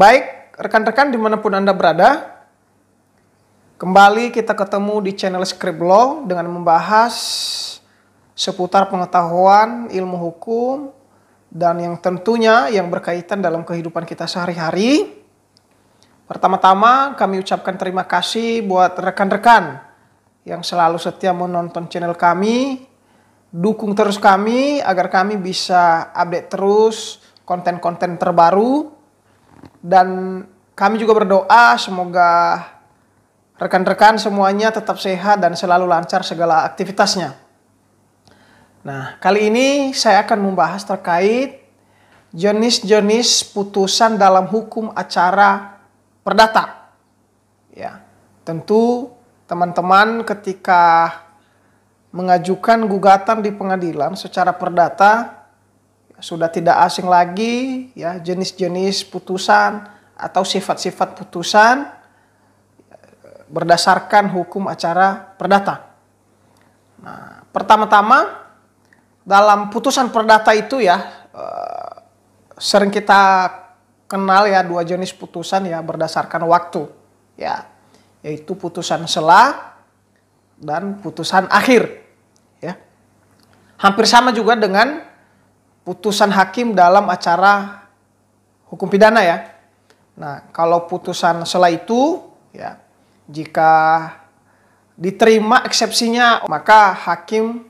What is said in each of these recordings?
Baik, rekan-rekan dimanapun Anda berada, kembali kita ketemu di channel Script Law dengan membahas seputar pengetahuan ilmu hukum dan yang tentunya yang berkaitan dalam kehidupan kita sehari-hari. Pertama-tama kami ucapkan terima kasih buat rekan-rekan yang selalu setia menonton channel kami. Dukung terus kami agar kami bisa update terus konten-konten terbaru dan kami juga berdoa semoga rekan-rekan semuanya tetap sehat dan selalu lancar segala aktivitasnya. Nah, kali ini saya akan membahas terkait jenis-jenis putusan dalam hukum acara perdata. Ya, tentu teman-teman ketika mengajukan gugatan di pengadilan secara perdata sudah tidak asing lagi ya jenis-jenis putusan atau sifat-sifat putusan berdasarkan hukum acara perdata. Nah, pertama-tama dalam putusan perdata itu ya eh, sering kita kenal ya dua jenis putusan ya berdasarkan waktu ya yaitu putusan sela dan putusan akhir ya. Hampir sama juga dengan putusan hakim dalam acara hukum pidana ya. Nah, kalau putusan setelah itu ya jika diterima eksepsinya maka hakim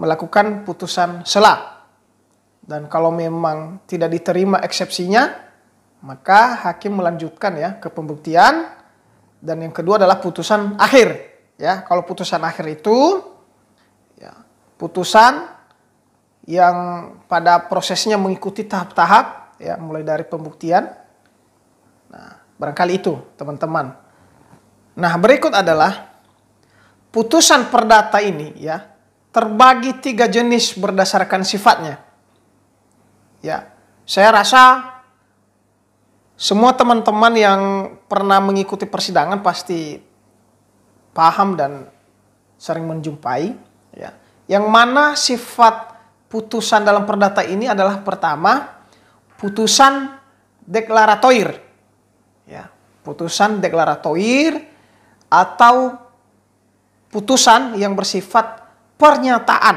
melakukan putusan sela. Dan kalau memang tidak diterima eksepsinya maka hakim melanjutkan ya ke pembuktian dan yang kedua adalah putusan akhir ya. Kalau putusan akhir itu ya putusan yang pada prosesnya mengikuti tahap-tahap ya mulai dari pembuktian. Nah, barangkali itu teman-teman. Nah, berikut adalah putusan perdata ini ya terbagi tiga jenis berdasarkan sifatnya. Ya, saya rasa semua teman-teman yang pernah mengikuti persidangan pasti paham dan sering menjumpai ya yang mana sifat putusan dalam perdata ini adalah pertama putusan deklaratoir ya putusan deklaratoir atau putusan yang bersifat pernyataan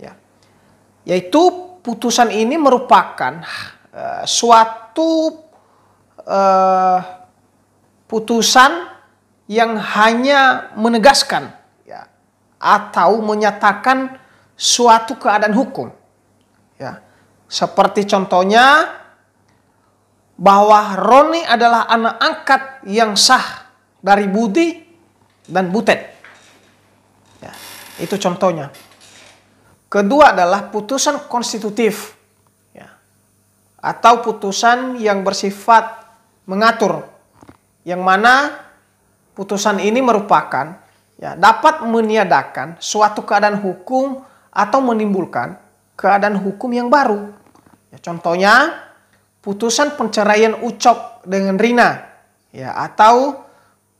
ya yaitu putusan ini merupakan uh, suatu uh, putusan yang hanya menegaskan ya atau menyatakan suatu keadaan hukum. Ya. Seperti contohnya bahwa Roni adalah anak angkat yang sah dari Budi dan Butet. Ya, itu contohnya. Kedua adalah putusan konstitutif ya, atau putusan yang bersifat mengatur, yang mana putusan ini merupakan ya, dapat meniadakan suatu keadaan hukum atau menimbulkan keadaan hukum yang baru. Ya, contohnya, putusan penceraian Ucok dengan Rina ya atau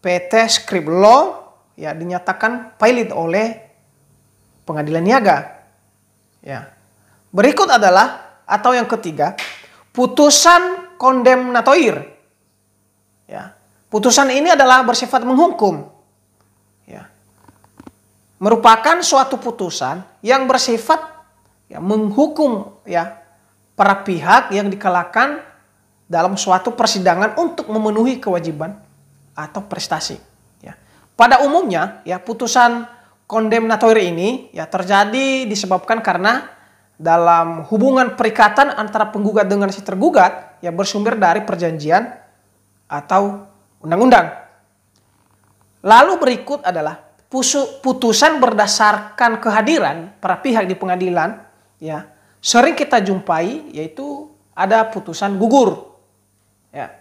PT Script Law ya dinyatakan pilot oleh pengadilan niaga. Ya. Berikut adalah atau yang ketiga, putusan kondemnatoir. Ya. Putusan ini adalah bersifat menghukum merupakan suatu putusan yang bersifat ya, menghukum ya para pihak yang dikalahkan dalam suatu persidangan untuk memenuhi kewajiban atau prestasi. Ya. Pada umumnya ya putusan kondemnatori ini ya terjadi disebabkan karena dalam hubungan perikatan antara penggugat dengan si tergugat ya bersumber dari perjanjian atau undang-undang. Lalu berikut adalah putusan berdasarkan kehadiran para pihak di pengadilan ya sering kita jumpai yaitu ada putusan gugur. Ya.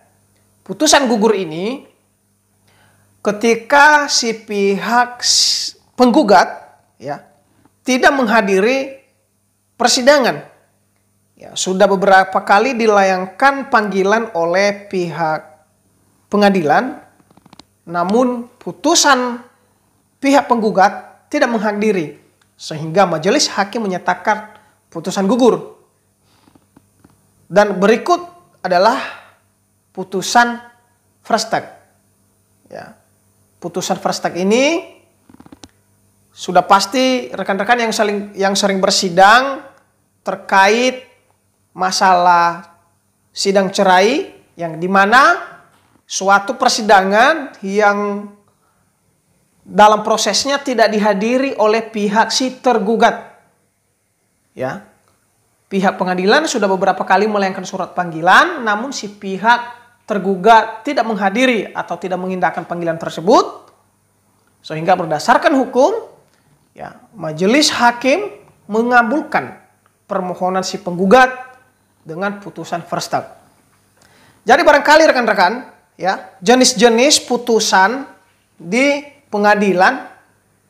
Putusan gugur ini ketika si pihak penggugat ya tidak menghadiri persidangan. Ya, sudah beberapa kali dilayangkan panggilan oleh pihak pengadilan namun putusan pihak penggugat tidak menghadiri sehingga majelis hakim menyatakan putusan gugur. Dan berikut adalah putusan first tag Ya. Putusan first tag ini sudah pasti rekan-rekan yang saling yang sering bersidang terkait masalah sidang cerai yang dimana suatu persidangan yang dalam prosesnya tidak dihadiri oleh pihak si tergugat. Ya. Pihak pengadilan sudah beberapa kali melayangkan surat panggilan, namun si pihak tergugat tidak menghadiri atau tidak mengindahkan panggilan tersebut sehingga berdasarkan hukum ya majelis hakim mengabulkan permohonan si penggugat dengan putusan first step. Jadi barangkali rekan-rekan ya jenis-jenis putusan di pengadilan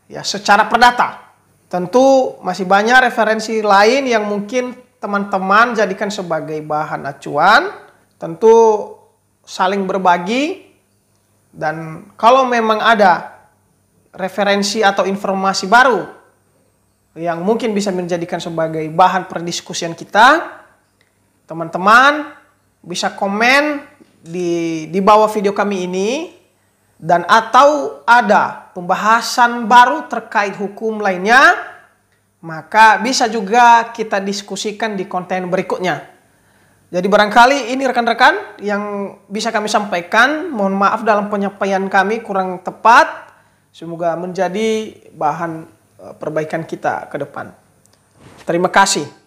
ya secara perdata. Tentu masih banyak referensi lain yang mungkin teman-teman jadikan sebagai bahan acuan. Tentu saling berbagi dan kalau memang ada referensi atau informasi baru yang mungkin bisa menjadikan sebagai bahan perdiskusian kita, teman-teman bisa komen di di bawah video kami ini dan atau ada pembahasan baru terkait hukum lainnya, maka bisa juga kita diskusikan di konten berikutnya. Jadi barangkali ini rekan-rekan yang bisa kami sampaikan, mohon maaf dalam penyampaian kami kurang tepat. Semoga menjadi bahan eh, perbaikan kita ke depan. Terima kasih.